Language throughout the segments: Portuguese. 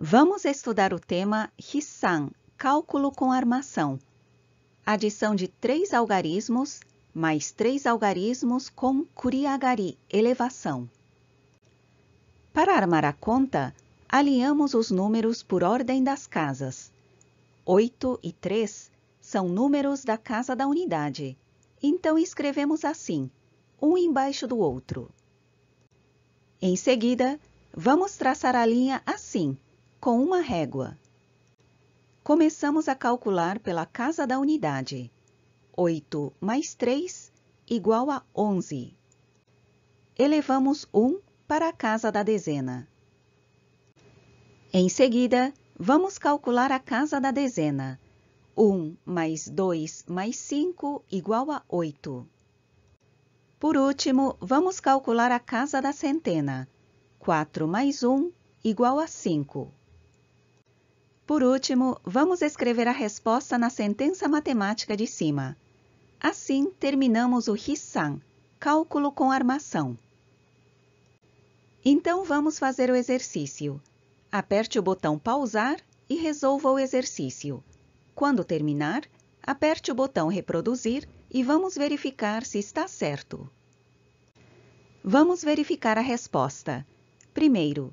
Vamos estudar o tema Hissan, cálculo com armação. Adição de três algarismos mais três algarismos com kuriagari, elevação. Para armar a conta, alinhamos os números por ordem das casas. 8 e 3 são números da casa da unidade, então escrevemos assim, um embaixo do outro. Em seguida, vamos traçar a linha assim, com uma régua. Começamos a calcular pela casa da unidade. 8 mais 3 igual a 11. Elevamos 1 para a casa da dezena. Em seguida, vamos calcular a casa da dezena. 1 mais 2 mais 5 igual a 8. Por último, vamos calcular a casa da centena. 4 mais 1 igual a 5. Por último, vamos escrever a resposta na sentença matemática de cima. Assim, terminamos o Hissan, cálculo com armação. Então, vamos fazer o exercício. Aperte o botão pausar e resolva o exercício. Quando terminar, aperte o botão reproduzir e vamos verificar se está certo. Vamos verificar a resposta. Primeiro,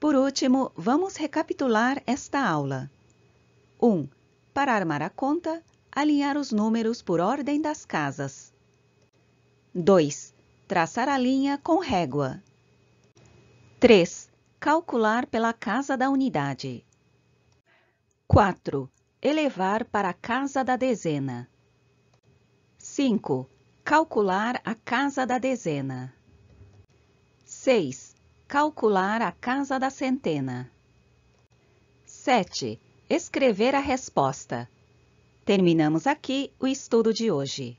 Por último, vamos recapitular esta aula. 1. Um, para armar a conta, alinhar os números por ordem das casas. 2. Traçar a linha com régua. 3. Calcular pela casa da unidade. 4. Elevar para a casa da dezena. 5. Calcular a casa da dezena. 6. Calcular a casa da centena. 7. Escrever a resposta. Terminamos aqui o estudo de hoje.